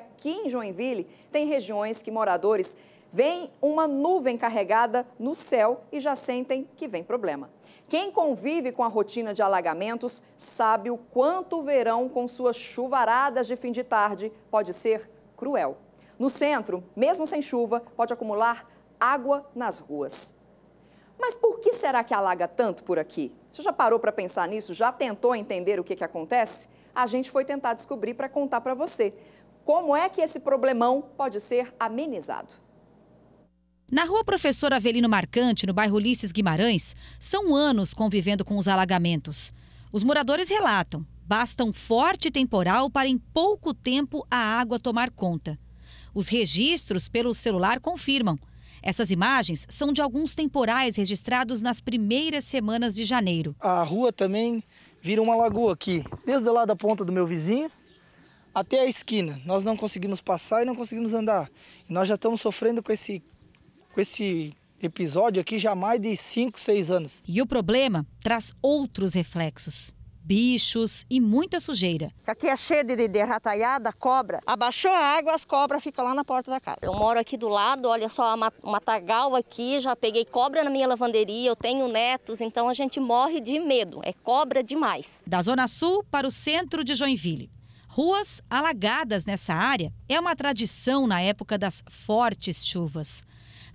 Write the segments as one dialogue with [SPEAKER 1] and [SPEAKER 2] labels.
[SPEAKER 1] Aqui em Joinville, tem regiões que moradores veem uma nuvem carregada no céu e já sentem que vem problema. Quem convive com a rotina de alagamentos sabe o quanto o verão, com suas chuvaradas de fim de tarde, pode ser cruel. No centro, mesmo sem chuva, pode acumular água nas ruas. Mas por que será que alaga tanto por aqui? Você já parou para pensar nisso? Já tentou entender o que, que acontece? A gente foi tentar descobrir para contar para você. Como é que esse problemão pode ser amenizado?
[SPEAKER 2] Na rua Professor Avelino Marcante, no bairro Ulisses Guimarães, são anos convivendo com os alagamentos. Os moradores relatam: basta um forte temporal para, em pouco tempo, a água tomar conta. Os registros pelo celular confirmam. Essas imagens são de alguns temporais registrados nas primeiras semanas de janeiro. A rua também
[SPEAKER 1] vira uma lagoa aqui, desde lá da ponta do meu vizinho até a esquina. Nós não conseguimos passar e não conseguimos andar. E nós já estamos sofrendo com esse, com esse
[SPEAKER 2] episódio aqui já há mais de 5, 6 anos. E o problema traz outros reflexos. Bichos e muita sujeira.
[SPEAKER 1] Aqui é cheio de, de rataiada, cobra. Abaixou a água, as cobras ficam lá na porta da casa. Eu moro aqui do lado, olha só, a matagal aqui, já peguei cobra na minha lavanderia, eu tenho netos, então a gente morre de medo. É cobra demais.
[SPEAKER 2] Da Zona Sul para o centro de Joinville. Ruas alagadas nessa área é uma tradição na época das fortes chuvas.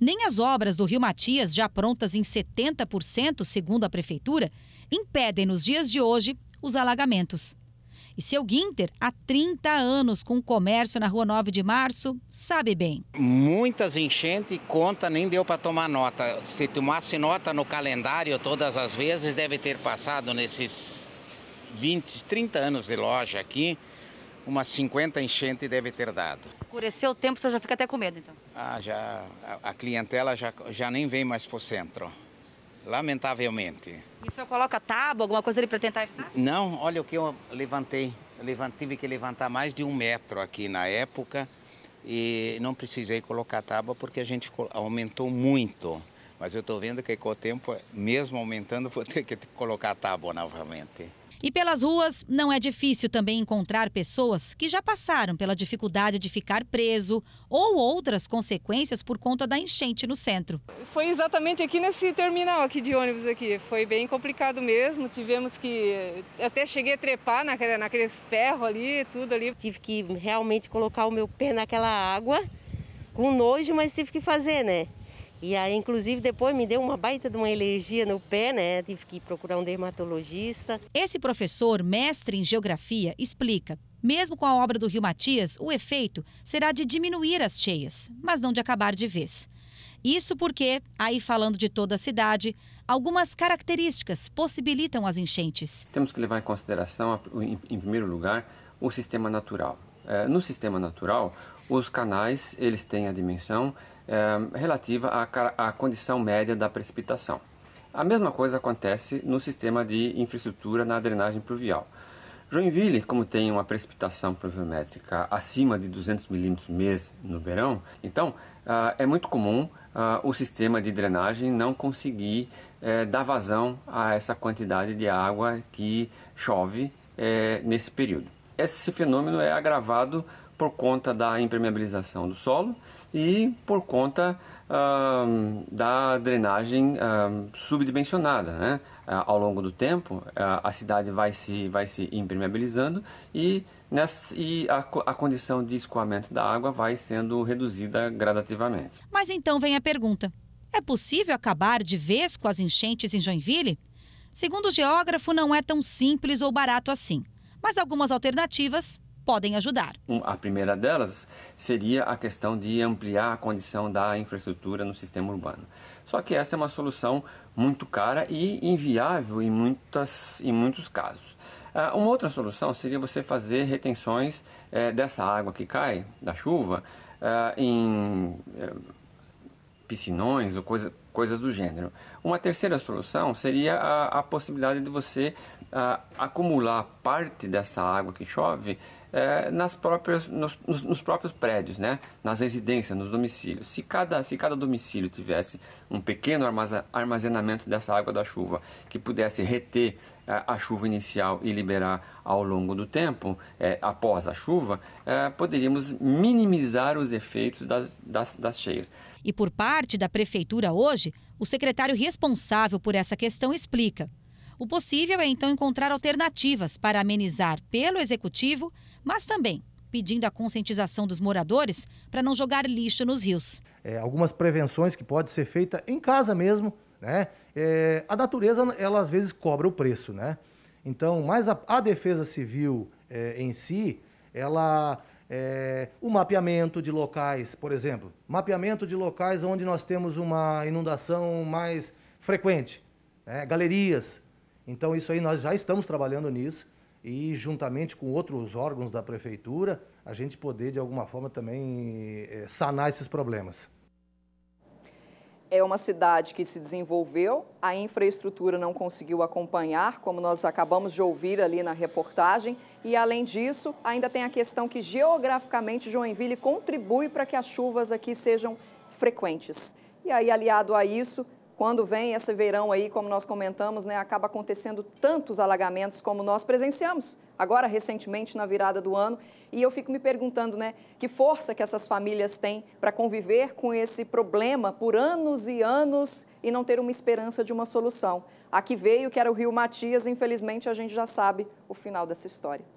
[SPEAKER 2] Nem as obras do Rio Matias, já prontas em 70%, segundo a prefeitura, impedem nos dias de hoje os alagamentos. E seu Guinter, há 30 anos com comércio na Rua 9 de Março, sabe bem. Muitas enchentes, conta nem deu para tomar nota. Se tomasse nota no calendário todas as vezes, deve ter passado nesses 20, 30 anos de loja aqui umas 50 enchentes deve ter dado. Escureceu o tempo, você já fica até com medo, então? Ah, já. A, clientela já, já nem vem mais para o centro. Lamentavelmente. E o senhor coloca tábua, alguma coisa ali para tentar evitar? Não, olha o que eu levantei. levantei tive que levantar mais de um metro aqui na época e não precisei colocar tábua porque a gente aumentou muito mas eu estou vendo que com o tempo, mesmo aumentando, vou ter que colocar a tábua novamente. E pelas ruas não é difícil também encontrar pessoas que já passaram pela dificuldade de ficar preso ou outras consequências por conta da enchente no centro.
[SPEAKER 1] Foi exatamente aqui nesse terminal aqui de ônibus aqui, foi bem complicado mesmo, tivemos que até cheguei a trepar naquele, naqueles ferros ali, tudo ali. Tive que
[SPEAKER 2] realmente colocar o meu pé naquela água com nojo, mas tive que fazer, né? E aí, inclusive, depois me deu uma baita de uma alergia no pé, né? Tive que procurar um dermatologista. Esse professor, mestre em geografia, explica. Mesmo com a obra do Rio Matias, o efeito será de diminuir as cheias, mas não de acabar de vez. Isso porque, aí falando de toda a cidade, algumas características possibilitam as enchentes.
[SPEAKER 3] Temos que levar em consideração, em primeiro lugar, o sistema natural. Eh, no sistema natural, os canais eles têm a dimensão é, relativa à, à condição média da precipitação. A mesma coisa acontece no sistema de infraestrutura na drenagem pluvial. Joinville, como tem uma precipitação pluviométrica acima de 200 milímetros mês no verão, então uh, é muito comum uh, o sistema de drenagem não conseguir uh, dar vazão a essa quantidade de água que chove eh, nesse período. Esse fenômeno é agravado por conta da impermeabilização do solo e por conta uh, da drenagem uh, subdimensionada. Né? Uh, ao longo do tempo, ah, a cidade vai se, vai se impermeabilizando e, nessa, e a, a condição de escoamento da água vai sendo reduzida gradativamente.
[SPEAKER 2] Mas então vem a pergunta: é possível acabar de vez com as enchentes em Joinville? Segundo o geógrafo, não é tão simples ou barato assim, mas algumas alternativas podem ajudar.
[SPEAKER 3] A primeira delas seria a questão de ampliar a condição da infraestrutura no sistema urbano. Só que essa é uma solução muito cara e inviável em, muitas, em muitos casos. Ah, uma outra solução seria você fazer retenções eh, dessa água que cai, da chuva, ah, em eh, piscinões ou coisa, coisas do gênero. Uma terceira solução seria a, a possibilidade de você a, ah, acumular parte dessa água que chove é, nas próprias, nos, nos, próprios prédios, né? nas residências, nos domicílios. Se cada, se cada domicílio tivesse um pequeno armazenamento dessa água da chuva que pudesse reter é, a chuva inicial e liberar ao longo do tempo, é, após a chuva, é, poderíamos minimizar os efeitos das, das, das cheias.
[SPEAKER 2] E por parte da Prefeitura hoje, o secretário responsável por essa questão explica. O possível é então encontrar alternativas para amenizar pelo executivo mas também pedindo a conscientização dos moradores para não jogar lixo nos rios. É, algumas prevenções que pode ser feita em casa mesmo, né? É, a natureza ela às vezes cobra o preço, né? Então, mais a, a defesa civil é, em si, ela é, o mapeamento de locais, por exemplo, mapeamento de locais onde nós temos uma inundação mais frequente, né? galerias. Então, isso aí nós já estamos trabalhando nisso e juntamente com outros órgãos da prefeitura, a gente poder de alguma forma também eh, sanar esses problemas.
[SPEAKER 1] É uma cidade que se desenvolveu, a infraestrutura não conseguiu acompanhar, como nós acabamos de ouvir ali na reportagem, e além disso, ainda tem a questão que geograficamente Joinville contribui para que as chuvas aqui sejam frequentes. E aí, aliado a isso, quando vem esse verão aí, como nós comentamos, né, acaba acontecendo tantos alagamentos como nós presenciamos agora recentemente na virada do ano. E eu fico me perguntando, né, que força que essas famílias têm para conviver com esse problema por anos e anos e não ter uma esperança de uma solução. Aqui veio que era o Rio Matias, infelizmente a gente já sabe o final dessa história.